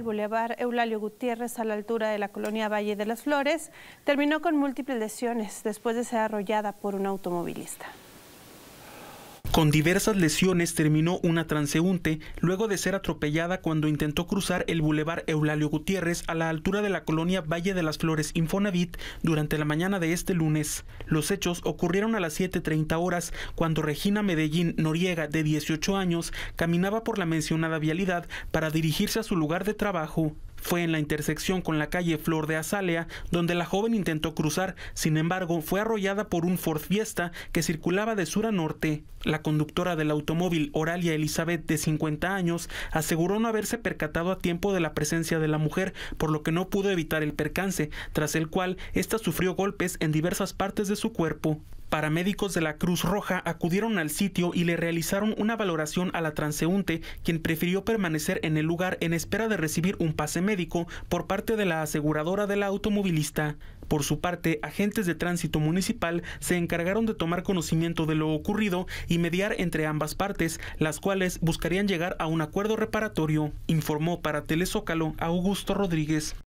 el Boulevard Eulalio Gutiérrez a la altura de la colonia Valle de las Flores terminó con múltiples lesiones después de ser arrollada por un automovilista. Con diversas lesiones terminó una transeúnte luego de ser atropellada cuando intentó cruzar el bulevar Eulalio Gutiérrez a la altura de la colonia Valle de las Flores Infonavit durante la mañana de este lunes. Los hechos ocurrieron a las 7.30 horas cuando Regina Medellín Noriega, de 18 años, caminaba por la mencionada vialidad para dirigirse a su lugar de trabajo. Fue en la intersección con la calle Flor de Azalea donde la joven intentó cruzar, sin embargo, fue arrollada por un Ford Fiesta que circulaba de sur a norte. La conductora del automóvil, Oralia Elizabeth, de 50 años, aseguró no haberse percatado a tiempo de la presencia de la mujer, por lo que no pudo evitar el percance, tras el cual esta sufrió golpes en diversas partes de su cuerpo. Paramédicos de la Cruz Roja acudieron al sitio y le realizaron una valoración a la transeúnte, quien prefirió permanecer en el lugar en espera de recibir un pase médico por parte de la aseguradora de la automovilista. Por su parte, agentes de tránsito municipal se encargaron de tomar conocimiento de lo ocurrido y mediar entre ambas partes, las cuales buscarían llegar a un acuerdo reparatorio, informó para Telezócalo Augusto Rodríguez.